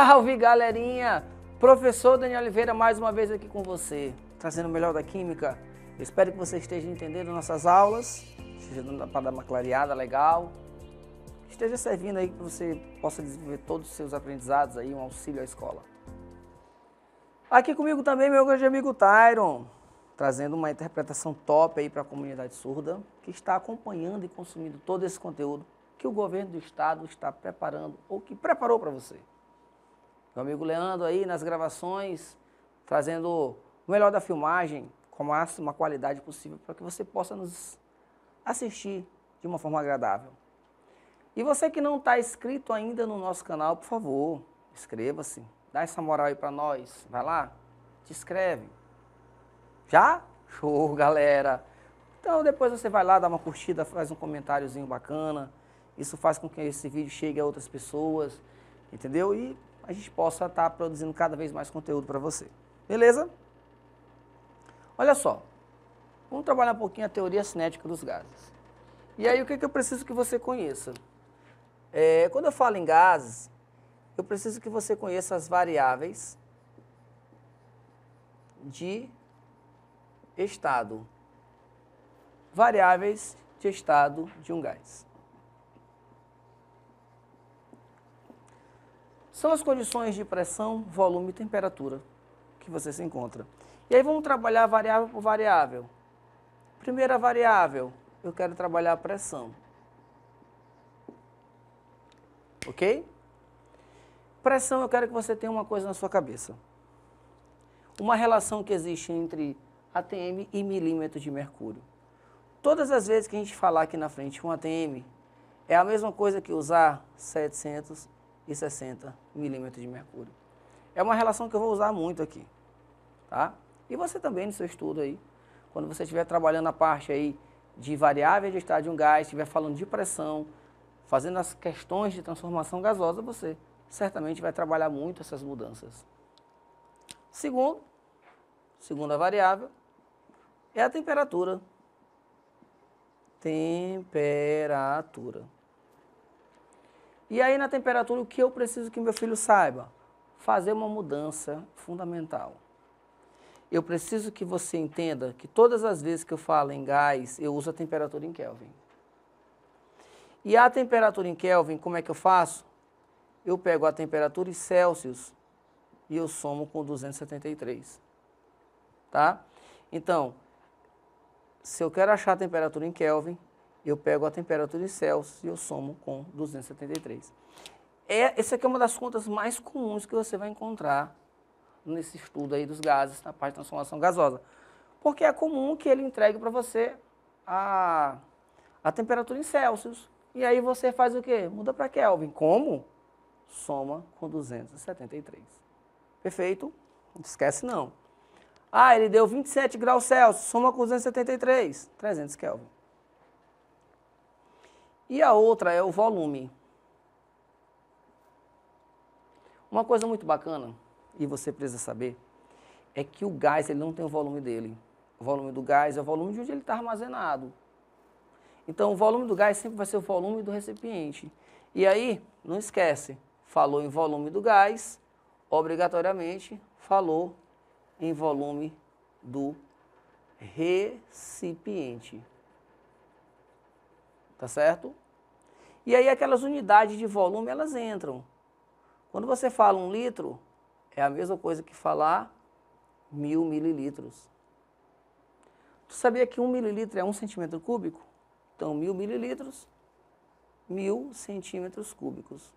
Salve galerinha! Professor Daniel Oliveira mais uma vez aqui com você, trazendo o melhor da química. espero que você esteja entendendo nossas aulas, esteja dando para dar uma clareada legal, esteja servindo aí que você possa desenvolver todos os seus aprendizados aí, um auxílio à escola. Aqui comigo também meu grande amigo Tyron, trazendo uma interpretação top aí para a comunidade surda que está acompanhando e consumindo todo esse conteúdo que o governo do estado está preparando ou que preparou para você meu amigo Leandro aí nas gravações, trazendo o melhor da filmagem, com a máxima qualidade possível, para que você possa nos assistir de uma forma agradável. E você que não está inscrito ainda no nosso canal, por favor, inscreva-se, dá essa moral aí para nós, vai lá, te inscreve. Já? Show, galera! Então depois você vai lá, dá uma curtida, faz um comentáriozinho bacana, isso faz com que esse vídeo chegue a outras pessoas, entendeu? E a gente possa estar tá produzindo cada vez mais conteúdo para você. Beleza? Olha só, vamos trabalhar um pouquinho a teoria cinética dos gases. E aí, o que, que eu preciso que você conheça? É, quando eu falo em gases, eu preciso que você conheça as variáveis de estado. Variáveis de estado de um gás. são as condições de pressão, volume e temperatura que você se encontra. E aí vamos trabalhar variável por variável. Primeira variável, eu quero trabalhar a pressão. Ok? Pressão, eu quero que você tenha uma coisa na sua cabeça. Uma relação que existe entre ATM e milímetros de mercúrio. Todas as vezes que a gente falar aqui na frente um ATM, é a mesma coisa que usar 700 e 60 milímetros de mercúrio. É uma relação que eu vou usar muito aqui, tá? E você também no seu estudo aí, quando você estiver trabalhando a parte aí de variáveis de estado de um gás, estiver falando de pressão, fazendo as questões de transformação gasosa, você certamente vai trabalhar muito essas mudanças. Segundo, segunda variável, é a temperatura. Temperatura. E aí, na temperatura, o que eu preciso que meu filho saiba? Fazer uma mudança fundamental. Eu preciso que você entenda que todas as vezes que eu falo em gás, eu uso a temperatura em Kelvin. E a temperatura em Kelvin, como é que eu faço? Eu pego a temperatura em Celsius e eu somo com 273. Tá? Então, se eu quero achar a temperatura em Kelvin, eu pego a temperatura em Celsius e eu somo com 273. É, essa aqui é uma das contas mais comuns que você vai encontrar nesse estudo aí dos gases, na parte de transformação gasosa. Porque é comum que ele entregue para você a, a temperatura em Celsius. E aí você faz o quê? Muda para Kelvin. Como? Soma com 273. Perfeito? Não esquece não. Ah, ele deu 27 graus Celsius, soma com 273, 300 Kelvin. E a outra é o volume. Uma coisa muito bacana, e você precisa saber, é que o gás ele não tem o volume dele. O volume do gás é o volume de onde ele está armazenado. Então, o volume do gás sempre vai ser o volume do recipiente. E aí, não esquece, falou em volume do gás, obrigatoriamente falou em volume do recipiente. Tá certo? E aí aquelas unidades de volume, elas entram. Quando você fala um litro, é a mesma coisa que falar mil mililitros. Tu sabia que um mililitro é um centímetro cúbico? Então, mil mililitros, mil centímetros cúbicos.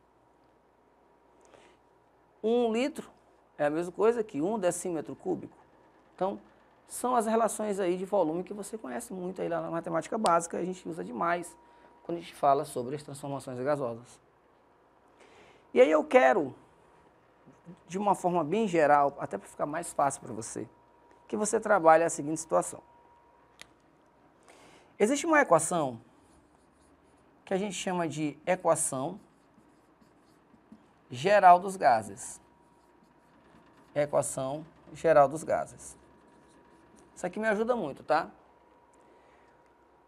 Um litro é a mesma coisa que um decímetro cúbico. Então, são as relações aí de volume que você conhece muito aí na matemática básica, a gente usa demais quando a gente fala sobre as transformações gasosas. E aí eu quero, de uma forma bem geral, até para ficar mais fácil para você, que você trabalhe a seguinte situação. Existe uma equação que a gente chama de equação geral dos gases. Equação geral dos gases. Isso aqui me ajuda muito, tá?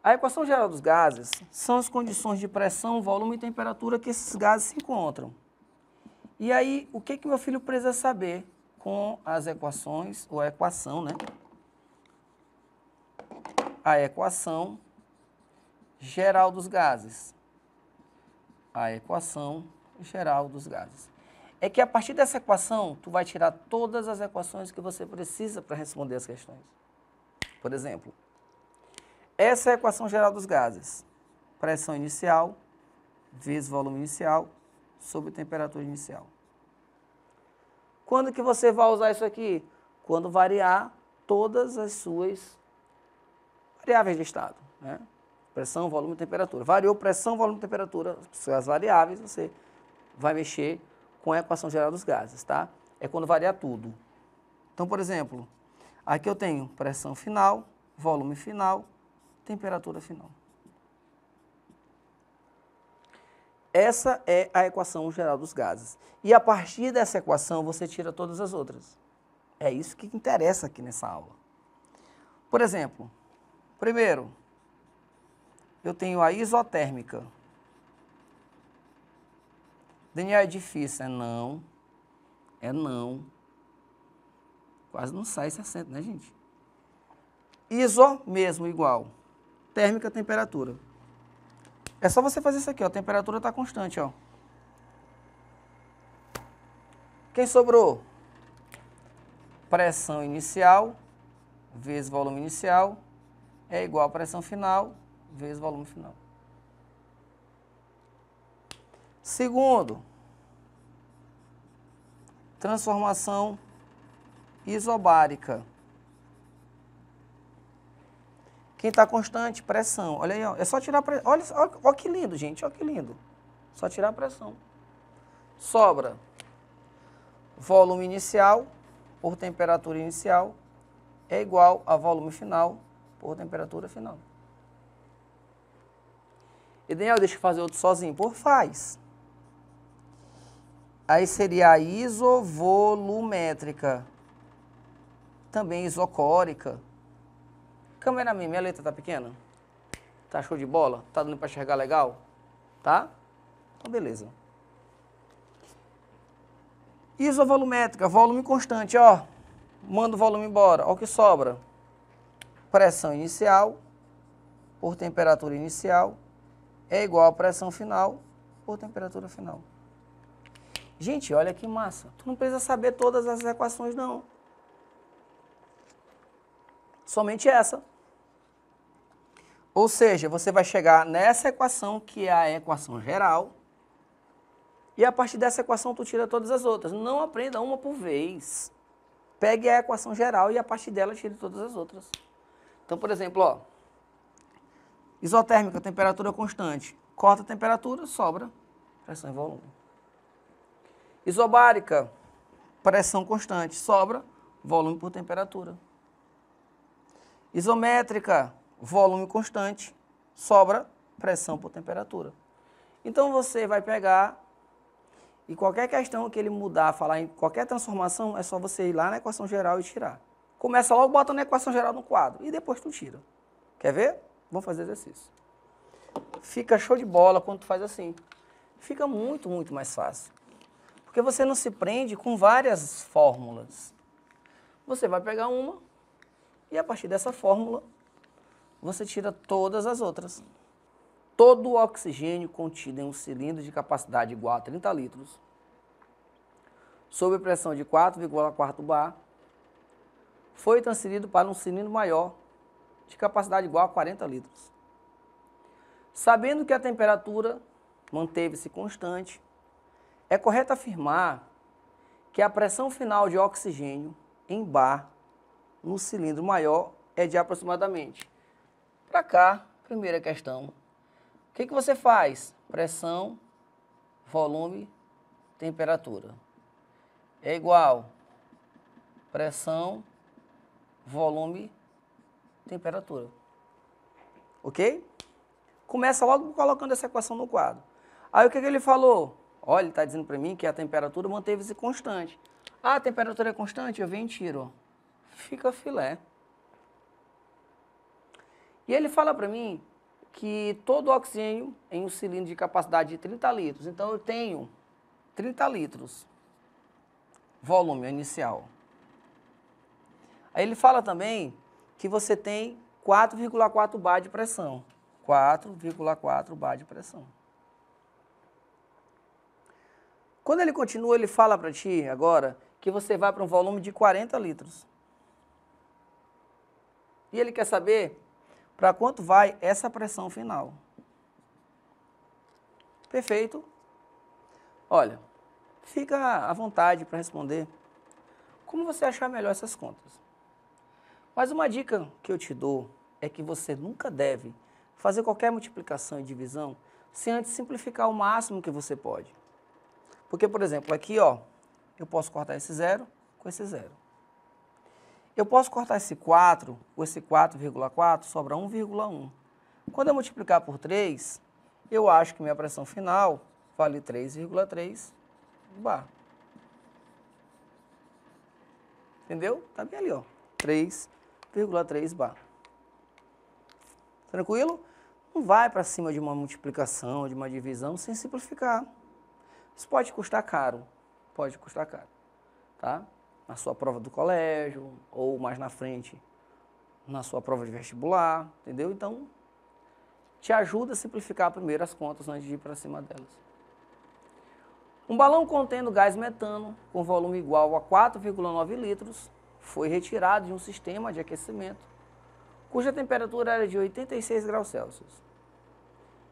A equação geral dos gases são as condições de pressão, volume e temperatura que esses gases se encontram. E aí, o que que meu filho precisa saber com as equações, ou a equação, né? A equação geral dos gases. A equação geral dos gases. É que a partir dessa equação, tu vai tirar todas as equações que você precisa para responder as questões. Por exemplo, essa é a equação geral dos gases. Pressão inicial vezes volume inicial sobre temperatura inicial. Quando que você vai usar isso aqui? Quando variar todas as suas variáveis de estado. Né? Pressão, volume e temperatura. Variou pressão, volume e temperatura, suas variáveis, você vai mexer com a equação geral dos gases, tá? É quando varia tudo. Então, por exemplo, aqui eu tenho pressão final, volume final, temperatura final. Essa é a equação geral dos gases. E a partir dessa equação você tira todas as outras. É isso que interessa aqui nessa aula. Por exemplo, primeiro, eu tenho a isotérmica. Daniel, é difícil? É não. É não. Quase não sai 60, né, gente? Iso mesmo, igual térmica, temperatura. É só você fazer isso aqui, ó, a temperatura está constante, ó. Quem sobrou? Pressão inicial vezes volume inicial é igual a pressão final vezes volume final. Segundo, transformação isobárica. Quem está constante, pressão. Olha aí, ó. é só tirar pressão. Olha, olha, olha que lindo, gente, olha que lindo. Só tirar a pressão. Sobra volume inicial por temperatura inicial é igual a volume final por temperatura final. E Daniel, deixa eu fazer outro sozinho. Por faz. Aí seria a isovolumétrica, também isocórica, Câmera minha letra tá pequena? Tá show de bola? Tá dando para enxergar legal? Tá? Então, beleza. Isovolumétrica, volume constante, ó. Manda o volume embora, Olha o que sobra. Pressão inicial por temperatura inicial é igual a pressão final por temperatura final. Gente, olha que massa. Tu não precisa saber todas as equações, não. Somente essa. Ou seja, você vai chegar nessa equação, que é a equação geral, e a partir dessa equação tu tira todas as outras. Não aprenda uma por vez. Pegue a equação geral e a partir dela tire todas as outras. Então, por exemplo, ó, isotérmica, temperatura constante. Corta a temperatura, sobra pressão e volume. Isobárica, pressão constante, sobra volume por temperatura. Isométrica, volume constante, sobra pressão por temperatura. Então você vai pegar e qualquer questão que ele mudar, falar em qualquer transformação, é só você ir lá na equação geral e tirar. Começa logo botando a equação geral no quadro e depois tu tira. Quer ver? Vamos fazer exercício. Fica show de bola quando tu faz assim. Fica muito, muito mais fácil. Porque você não se prende com várias fórmulas. Você vai pegar uma e a partir dessa fórmula você tira todas as outras. Todo o oxigênio contido em um cilindro de capacidade igual a 30 litros, sob pressão de 4,4 bar, foi transferido para um cilindro maior, de capacidade igual a 40 litros. Sabendo que a temperatura manteve-se constante, é correto afirmar que a pressão final de oxigênio em bar no cilindro maior é de aproximadamente para cá, primeira questão. O que, que você faz? Pressão, volume, temperatura. É igual pressão, volume, temperatura. Ok? Começa logo colocando essa equação no quadro. Aí o que, que ele falou? Olha, ele está dizendo para mim que a temperatura manteve-se constante. Ah, a temperatura é constante? Eu venho e tiro. Fica filé. E ele fala para mim que todo oxigênio em um cilindro de capacidade de 30 litros. Então eu tenho 30 litros, volume inicial. Aí ele fala também que você tem 4,4 bar de pressão. 4,4 bar de pressão. Quando ele continua, ele fala para ti agora que você vai para um volume de 40 litros. E ele quer saber para quanto vai essa pressão final. Perfeito? Olha, fica à vontade para responder como você achar melhor essas contas. Mas uma dica que eu te dou é que você nunca deve fazer qualquer multiplicação e divisão sem antes simplificar o máximo que você pode. Porque, por exemplo, aqui ó, eu posso cortar esse zero com esse zero. Eu posso cortar esse 4, ou esse 4,4, sobra 1,1. Quando eu multiplicar por 3, eu acho que minha pressão final vale 3,3 bar. Entendeu? Tá bem ali, ó. 3,3 bar. Tranquilo? Não vai para cima de uma multiplicação, de uma divisão, sem simplificar. Isso pode custar caro. Pode custar caro. Tá? na sua prova do colégio, ou mais na frente, na sua prova de vestibular, entendeu? Então, te ajuda a simplificar primeiro as contas antes de ir para cima delas. Um balão contendo gás metano com volume igual a 4,9 litros foi retirado de um sistema de aquecimento cuja temperatura era de 86 graus Celsius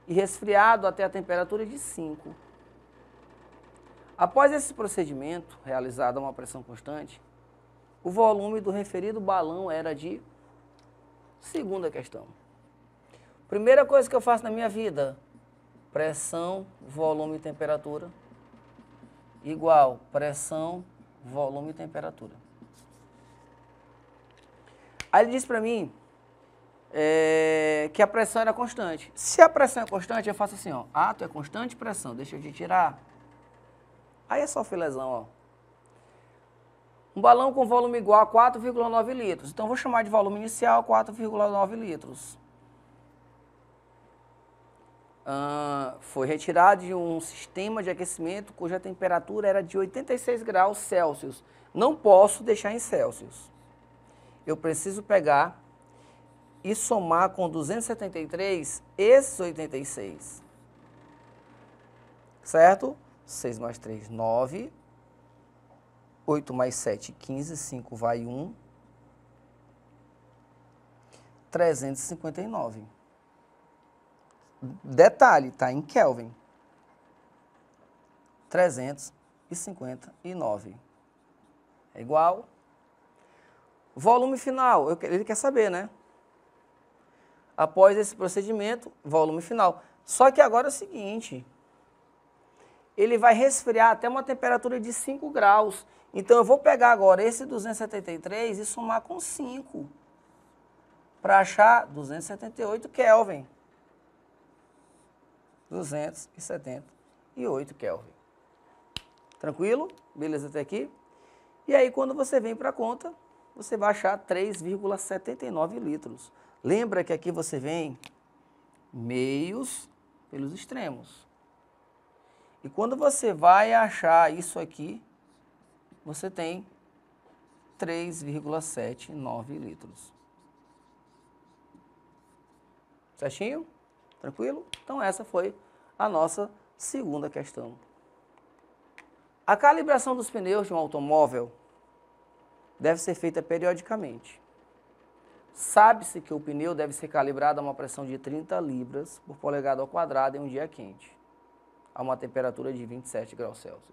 e resfriado até a temperatura de 5 Após esse procedimento, realizado a uma pressão constante, o volume do referido balão era de. Segunda questão. Primeira coisa que eu faço na minha vida: pressão, volume e temperatura igual pressão, volume e temperatura. Aí ele disse para mim é, que a pressão era constante. Se a pressão é constante, eu faço assim, ó, ato é constante pressão. Deixa eu te tirar Aí é só filezão, ó. Um balão com volume igual a 4,9 litros. Então, vou chamar de volume inicial 4,9 litros. Ah, foi retirado de um sistema de aquecimento cuja temperatura era de 86 graus Celsius. Não posso deixar em Celsius. Eu preciso pegar e somar com 273 esses 86. Certo? 6 mais 3, 9. 8 mais 7, 15. 5 vai 1. 359. Detalhe, está em Kelvin. 359. É igual. Volume final, ele quer saber, né? Após esse procedimento, volume final. Só que agora é o seguinte, ele vai resfriar até uma temperatura de 5 graus. Então eu vou pegar agora esse 273 e somar com 5 para achar 278 Kelvin. 278 Kelvin. Tranquilo? Beleza até aqui? E aí quando você vem para a conta, você vai achar 3,79 litros. Lembra que aqui você vem meios pelos extremos. E quando você vai achar isso aqui, você tem 3,79 litros. Certinho? Tranquilo? Então essa foi a nossa segunda questão. A calibração dos pneus de um automóvel deve ser feita periodicamente. Sabe-se que o pneu deve ser calibrado a uma pressão de 30 libras por polegada ao quadrado em um dia quente a uma temperatura de 27 graus Celsius.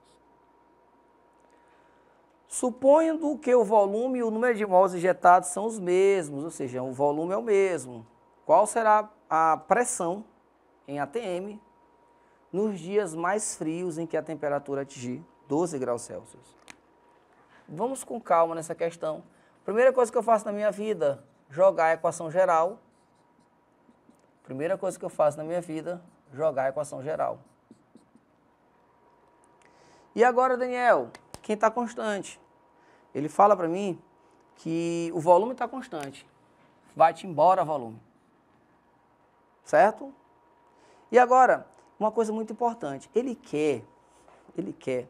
Supondo que o volume e o número de mols injetados são os mesmos, ou seja, o volume é o mesmo, qual será a pressão em ATM nos dias mais frios em que a temperatura atingir 12 graus Celsius? Vamos com calma nessa questão. Primeira coisa que eu faço na minha vida, jogar a equação geral. Primeira coisa que eu faço na minha vida, jogar a equação geral. E agora, Daniel, quem está constante? Ele fala para mim que o volume está constante. Vai-te embora, volume. Certo? E agora, uma coisa muito importante. Ele quer, ele quer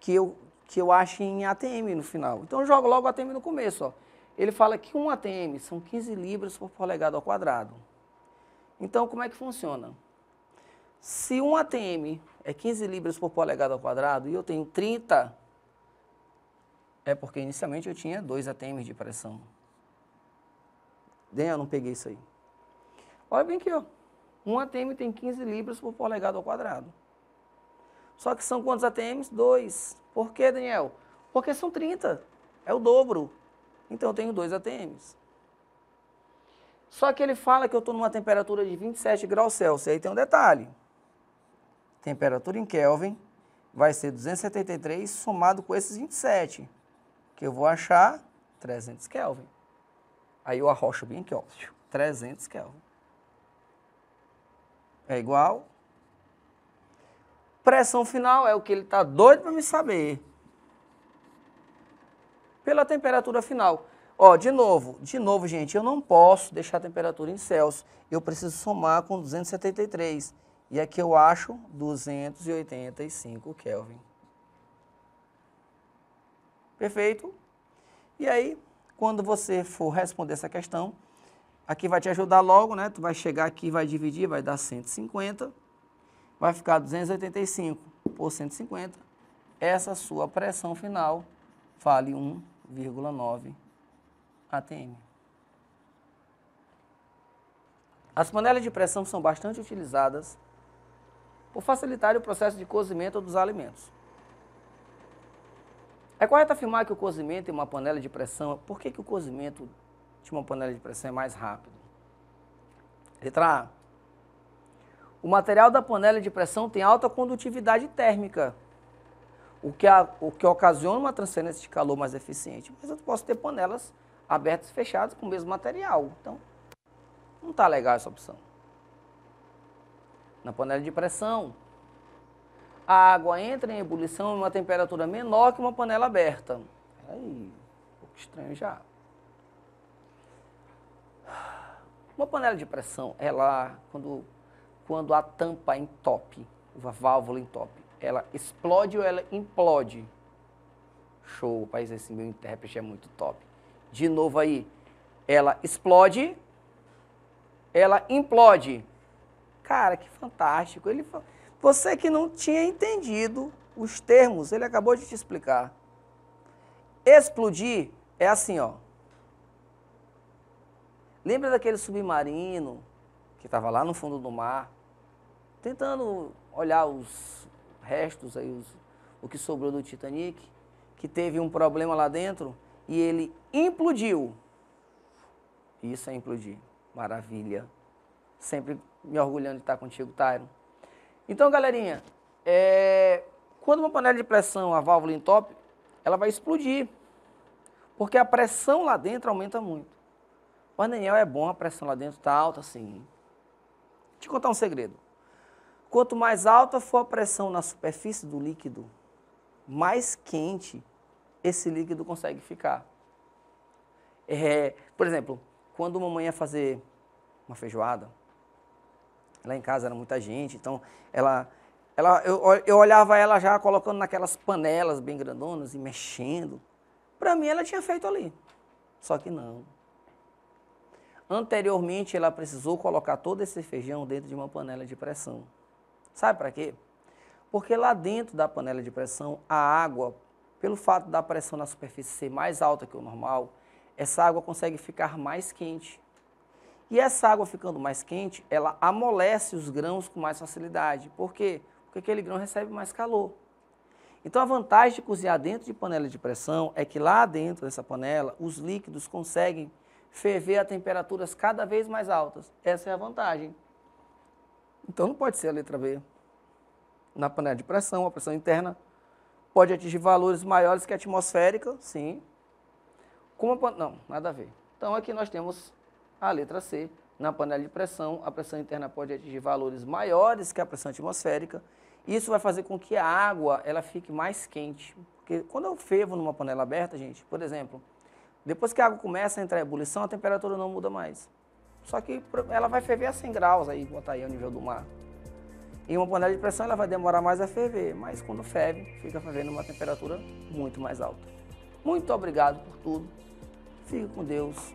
que eu, que eu ache em ATM no final. Então, eu jogo logo ATM no começo. Ó. Ele fala que um ATM são 15 libras por polegada ao quadrado. Então, como é que funciona? Se um ATM é 15 libras por polegada ao quadrado e eu tenho 30, é porque inicialmente eu tinha dois ATMs de pressão. Daniel, eu não peguei isso aí. Olha bem aqui, ó. Um ATM tem 15 libras por polegada ao quadrado. Só que são quantos ATMs? Dois. Por quê, Daniel? Porque são 30. É o dobro. Então eu tenho dois ATMs. Só que ele fala que eu estou numa temperatura de 27 graus Celsius. Aí tem um detalhe temperatura em Kelvin vai ser 273 somado com esses 27, que eu vou achar 300 Kelvin. Aí eu arrocho bem aqui, ó, 300 Kelvin. É igual. Pressão final é o que ele está doido para me saber. Pela temperatura final. Ó, de novo, de novo, gente, eu não posso deixar a temperatura em Celsius. Eu preciso somar com 273. E aqui eu acho 285 Kelvin. Perfeito? E aí, quando você for responder essa questão, aqui vai te ajudar logo, né? Tu vai chegar aqui, vai dividir, vai dar 150, vai ficar 285 por 150. Essa sua pressão final vale 1,9 atm. As panelas de pressão são bastante utilizadas por facilitar o processo de cozimento dos alimentos. É correto afirmar que o cozimento em uma panela de pressão, por que, que o cozimento de uma panela de pressão é mais rápido? Letra A. O material da panela de pressão tem alta condutividade térmica, o que, a, o que ocasiona uma transferência de calor mais eficiente. Mas eu posso ter panelas abertas e fechadas com o mesmo material. Então, não está legal essa opção na panela de pressão. A água entra em ebulição em uma temperatura menor que uma panela aberta. Aí, um pouco estranho já. Uma panela de pressão, ela, quando, quando a tampa entope, a válvula entope, ela explode ou ela implode? Show, país, esse é assim, meu intérprete é muito top. De novo aí, ela explode, ela implode. Cara, que fantástico. Ele, você que não tinha entendido os termos, ele acabou de te explicar. Explodir é assim, ó. Lembra daquele submarino que estava lá no fundo do mar, tentando olhar os restos aí, os, o que sobrou do Titanic, que teve um problema lá dentro e ele implodiu. Isso é implodir. Maravilha. Sempre me orgulhando de estar contigo, Tyron. Então, galerinha, é... quando uma panela de pressão, a válvula entope, ela vai explodir, porque a pressão lá dentro aumenta muito. O Daniel é bom, a pressão lá dentro está alta, assim. Te contar um segredo. Quanto mais alta for a pressão na superfície do líquido, mais quente esse líquido consegue ficar. É, por exemplo, quando uma mãe ia fazer uma feijoada, Lá em casa era muita gente, então ela, ela eu, eu olhava ela já colocando naquelas panelas bem grandonas e mexendo. Para mim ela tinha feito ali. Só que não. Anteriormente ela precisou colocar todo esse feijão dentro de uma panela de pressão. Sabe para quê? Porque lá dentro da panela de pressão, a água, pelo fato da pressão na superfície ser mais alta que o normal, essa água consegue ficar mais quente. E essa água ficando mais quente, ela amolece os grãos com mais facilidade. Por quê? Porque aquele grão recebe mais calor. Então a vantagem de cozinhar dentro de panela de pressão é que lá dentro dessa panela, os líquidos conseguem ferver a temperaturas cada vez mais altas. Essa é a vantagem. Então não pode ser a letra B. Na panela de pressão, a pressão interna pode atingir valores maiores que a atmosférica, sim. Como a, não, nada a ver. Então aqui nós temos a letra C, na panela de pressão, a pressão interna pode atingir valores maiores que a pressão atmosférica. Isso vai fazer com que a água ela fique mais quente. Porque quando eu fervo numa panela aberta, gente, por exemplo, depois que a água começa a entrar em ebulição, a temperatura não muda mais. Só que ela vai ferver a 100 graus aí, botar aí ao nível do mar. Em uma panela de pressão ela vai demorar mais a ferver, mas quando ferve, fica fervendo uma temperatura muito mais alta. Muito obrigado por tudo. Fique com Deus.